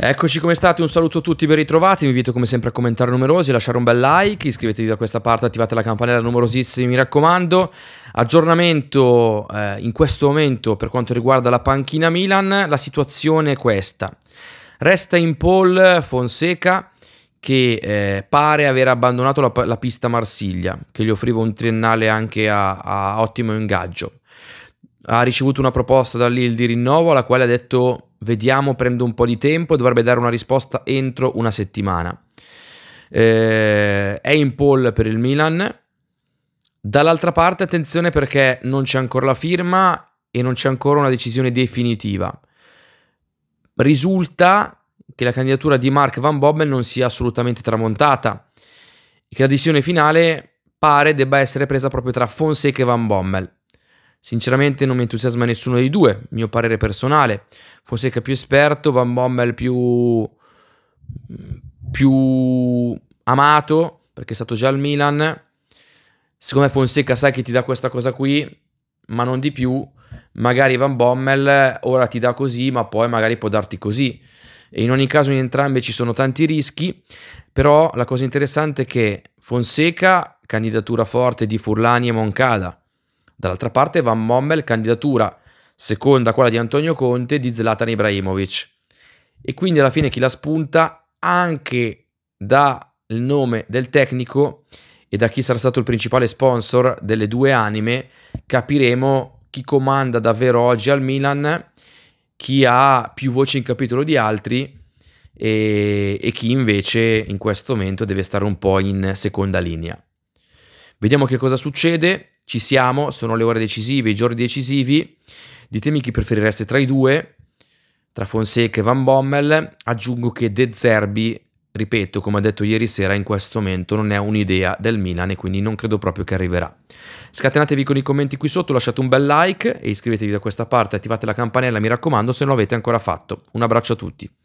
Eccoci come state, un saluto a tutti, ben ritrovati, vi invito come sempre a commentare numerosi, lasciare un bel like, iscrivetevi da questa parte, attivate la campanella numerosissimi, mi raccomando. Aggiornamento eh, in questo momento per quanto riguarda la panchina Milan, la situazione è questa. Resta in pole Fonseca che eh, pare aver abbandonato la, la, pista Marsiglia, che gli offriva un triennale anche a, a ottimo ingaggio. Ha ricevuto una proposta da Lille di rinnovo alla quale ha detto Vediamo, prendo un po' di tempo, e dovrebbe dare una risposta entro una settimana. Eh, è in pole per il Milan. Dall'altra parte attenzione perché non c'è ancora la firma e non c'è ancora una decisione definitiva. Risulta che la candidatura di Mark Van Bobben non sia assolutamente tramontata e che la decisione finale pare debba essere presa proprio tra Fonseca e Van Bommel. Sinceramente non mi entusiasma nessuno dei due, mio parere personale. Fonseca più esperto, Van Bommel più, mm, più amato, perché è stato già al Milan. Secondo me Fonseca sai che ti dà questa cosa qui, ma non di più. Magari Van Bommel ora ti dà così, ma poi magari può darti così. E in ogni caso in entrambe ci sono tanti rischi, però la cosa interessante è che Fonseca, candidatura forte di Furlani e Moncada Dall'altra parte Van Mommel candidatura, seconda quella di Antonio Conte, di Zlatan Ibrahimovic. E quindi alla fine chi la spunta anche dal nome del tecnico e da chi sarà stato il principale sponsor delle due anime, capiremo chi comanda davvero oggi al Milan, chi ha più voce in capitolo di altri e, e chi invece in questo momento deve stare un po' in seconda linea. Vediamo che cosa succede. Ci siamo, sono le ore decisive, i giorni decisivi. Ditemi chi preferireste tra i due, tra Fonseca e Van Bommel. Aggiungo che De Zerbi, ripeto, come ho detto ieri sera, in questo momento non è un'idea del Milan e quindi non credo proprio che arriverà. Scatenatevi con i commenti qui sotto, lasciate un bel like e iscrivetevi da questa parte, attivate la campanella, mi raccomando, se non l'avete ancora fatto. Un abbraccio a tutti.